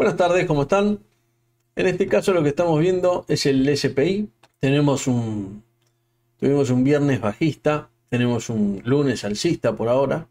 Buenas tardes, ¿cómo están? En este caso lo que estamos viendo es el SPI. Tenemos un, tuvimos un viernes bajista, tenemos un lunes alcista por ahora.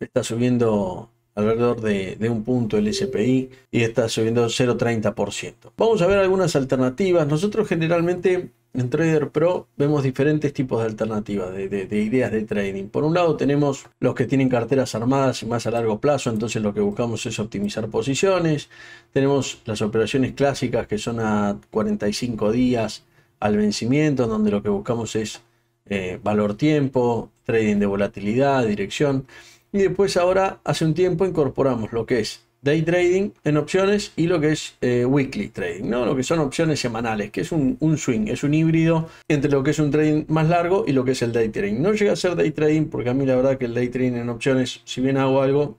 Está subiendo alrededor de, de un punto el SPI y está subiendo 0,30%. Vamos a ver algunas alternativas. Nosotros generalmente en Trader Pro vemos diferentes tipos de alternativas, de, ideas de trading. Por un lado tenemos los que tienen carteras armadas y más a largo plazo, entonces lo que buscamos es optimizar posiciones. Tenemos las operaciones clásicas que son a 45 días al vencimiento, donde lo que buscamos es eh, valor tiempo, trading de volatilidad, dirección. Y después ahora, hace un tiempo, incorporamos lo que es day trading en opciones y lo que es eh, weekly trading, ¿no? lo que son opciones semanales, que es un, un, swing, es un híbrido entre lo que es un trading más largo y lo que es el day trading. No llega a ser day trading porque a mí la verdad que el day trading en opciones, si bien hago algo,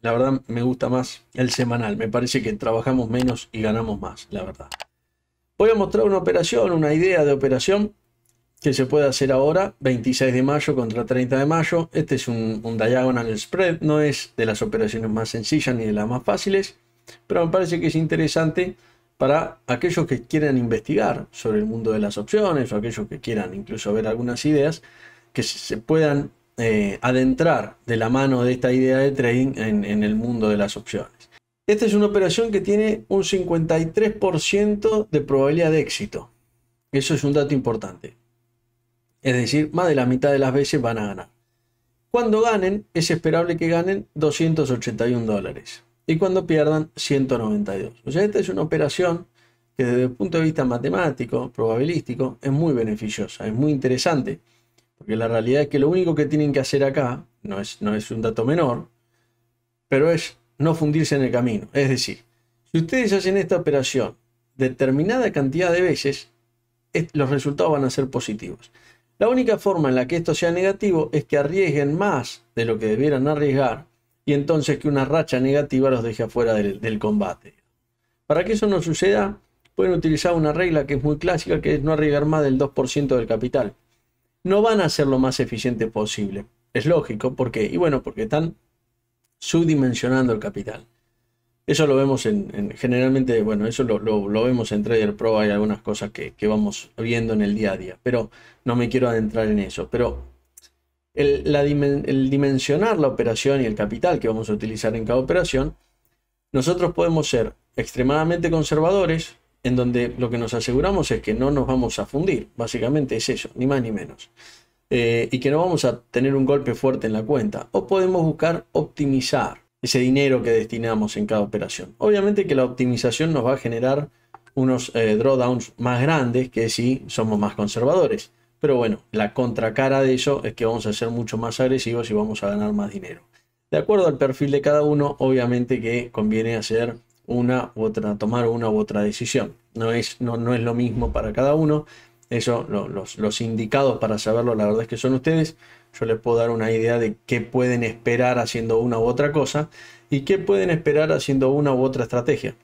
la verdad me gusta más el semanal, me parece que trabajamos menos y ganamos más, la verdad. Voy a mostrar una operación, una idea de operación que se puede hacer ahora, 26 de mayo contra 30 de mayo. Este es un, diagonal spread, no es de las operaciones más sencillas ni de las más fáciles, pero me parece que es interesante para aquellos que quieran investigar sobre el mundo de las opciones o aquellos que quieran incluso ver algunas ideas, que se puedan eh, adentrar de la mano de esta idea de trading en, en el mundo de las opciones. Esta es una operación que tiene un 53% de probabilidad de éxito. Eso es un dato importante. Es decir, más de la mitad de las veces van a ganar. Cuando ganen, es esperable que ganen 281 dólares. Y cuando pierdan, 192. O sea, esta es una operación que desde el punto de vista matemático, probabilístico, es muy beneficiosa, es muy interesante. Porque la realidad es que lo único que tienen que hacer acá, no es, no es un dato menor, pero es no fundirse en el camino. Es decir, si ustedes hacen esta operación determinada cantidad de veces, los resultados van a ser positivos. La única forma en la que esto sea negativo es que arriesguen más de lo que debieran arriesgar y entonces que una racha negativa los deje afuera del, combate. Para que eso no suceda, pueden utilizar una regla que es muy clásica, que es no arriesgar más del 2% del capital. No van a ser lo más eficiente posible. Es lógico, ¿por qué? Y bueno, porque están subdimensionando el capital. Eso lo vemos en, generalmente, bueno, eso lo, vemos en Trader Pro, hay algunas cosas que, vamos viendo en el día a día, pero no me quiero adentrar en eso. Pero el, dimensionar la operación y el capital que vamos a utilizar en cada operación, nosotros podemos ser extremadamente conservadores, en donde lo que nos aseguramos es que no nos vamos a fundir, básicamente es eso, ni más ni menos. Eh, y que no vamos a tener un golpe fuerte en la cuenta. O podemos buscar optimizar ese dinero que destinamos en cada operación. Obviamente que la optimización nos va a generar unos eh, drawdowns más grandes que si somos más conservadores. Pero bueno, la contracara de eso es que vamos a ser mucho más agresivos y vamos a ganar más dinero. De acuerdo al perfil de cada uno, obviamente que conviene hacer una u otra, tomar una u otra decisión. No es, no, es lo mismo para cada uno. Eso, los, los indicados para saberlo, la verdad es que son ustedes yo les puedo dar una idea de qué pueden esperar haciendo una u otra cosa y qué pueden esperar haciendo una u otra estrategia.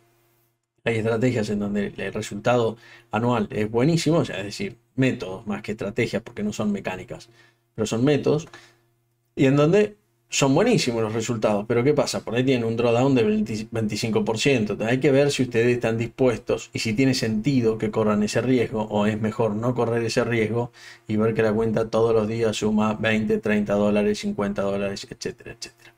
Hay estrategias en donde el resultado anual es buenísimo, es decir, métodos más que estrategias porque no son mecánicas, pero son métodos, y en donde son buenísimos los resultados, pero ¿qué pasa? Por ahí tienen un drawdown de 25%. Hay que ver si ustedes están dispuestos y si tiene sentido que corran ese riesgo o es mejor no correr ese riesgo y ver que la cuenta todos los días suma 20, 30 dólares, 50 dólares, etcétera, etcétera.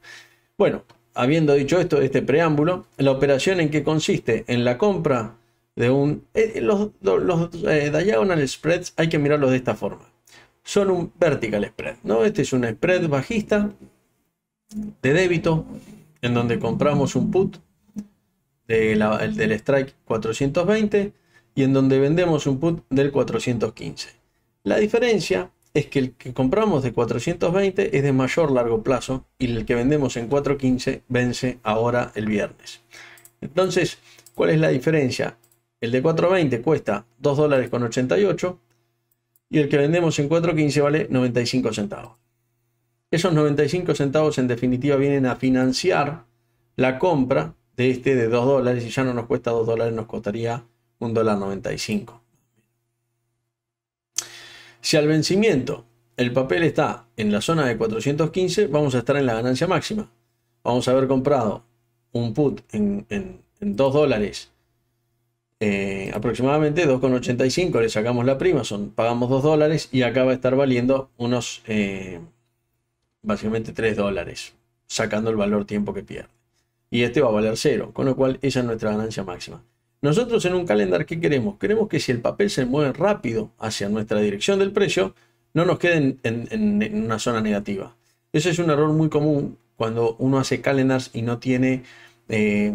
Bueno, habiendo dicho esto, este preámbulo, la operación en que consiste? En la compra de un... Eh, los, los eh, diagonal spreads hay que mirarlos de esta forma. Son un vertical spread, ¿no? Este es un spread bajista de débito, en donde compramos un put del strike 420 y en donde vendemos un put del 415. La diferencia es que el que compramos de 420 es de mayor largo plazo y el que vendemos en 415 vence ahora el viernes. Entonces, ¿cuál es la diferencia? El de 420 cuesta 2 dólares con 88 y el que vendemos en 415 vale 95 centavos. Esos 95 centavos en definitiva vienen a financiar la compra de este de 2 dólares. y ya no nos cuesta 2 dólares, nos costaría 1 dólar 95. Si al vencimiento el papel está en la zona de 415, vamos a estar en la ganancia máxima. Vamos a haber comprado un put en, en, 2 dólares. Eh, aproximadamente 2,85 le sacamos la prima, son, pagamos 2 dólares y acá va a estar valiendo unos eh, básicamente 3 dólares, sacando el valor tiempo que pierde. Y este va a valer 0, con lo cual esa es nuestra ganancia máxima. Nosotros en un calendar, ¿qué queremos? Queremos que si el papel se mueve rápido hacia nuestra dirección del precio, no nos quede en, una zona negativa. Ese es un error muy común cuando uno hace calendars y no tiene, eh,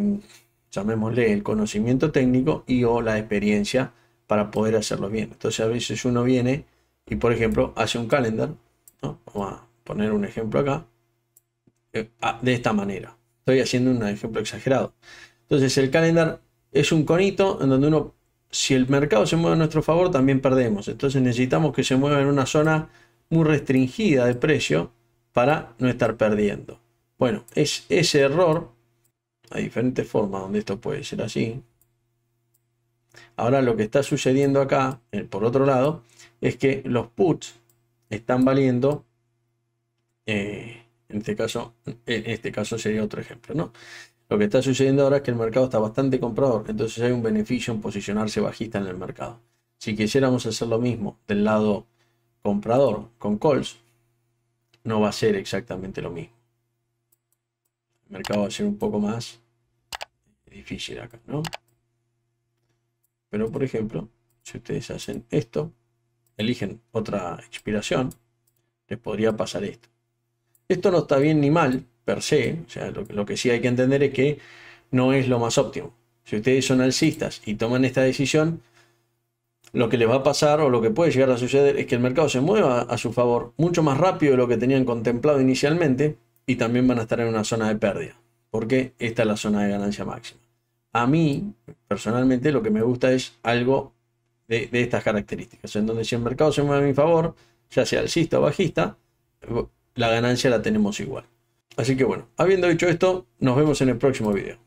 llamémosle, el conocimiento técnico y o la experiencia para poder hacerlo bien. Entonces a veces uno viene y, por ejemplo, hace un calendar, ¿no? a poner un ejemplo acá, eh, ah, de esta manera. Estoy haciendo un ejemplo exagerado. Entonces el calendar es un conito en donde uno, si el mercado se mueve a nuestro favor, también perdemos. Entonces necesitamos que se mueva en una zona muy restringida de precio para no estar perdiendo. Bueno, es ese error, hay diferentes formas donde esto puede ser así. Ahora lo que está sucediendo acá, eh, por otro lado, es que los puts están valiendo eh, en este caso, en este caso sería otro ejemplo, ¿no? Lo que está sucediendo ahora es que el mercado está bastante comprador, entonces hay un beneficio en posicionarse bajista en el mercado. Si quisiéramos hacer lo mismo del lado comprador con calls, no va a ser exactamente lo mismo. El mercado va a ser un poco más difícil acá, ¿no? Pero por ejemplo, si ustedes hacen esto, eligen otra expiración, les podría pasar esto. Esto no está bien ni mal, per se. O sea, lo, que sí hay que entender es que no es lo más óptimo. Si ustedes son alcistas y toman esta decisión, lo que les va a pasar o lo que puede llegar a suceder es que el mercado se mueva a su favor mucho más rápido de lo que tenían contemplado inicialmente y también van a estar en una zona de pérdida, porque esta es la zona de ganancia máxima. A mí, personalmente, lo que me gusta es algo de, de estas características, en donde si el mercado se mueve a mi favor, ya sea alcista o bajista, la ganancia la tenemos igual. Así que bueno, habiendo dicho esto, nos vemos en el próximo video.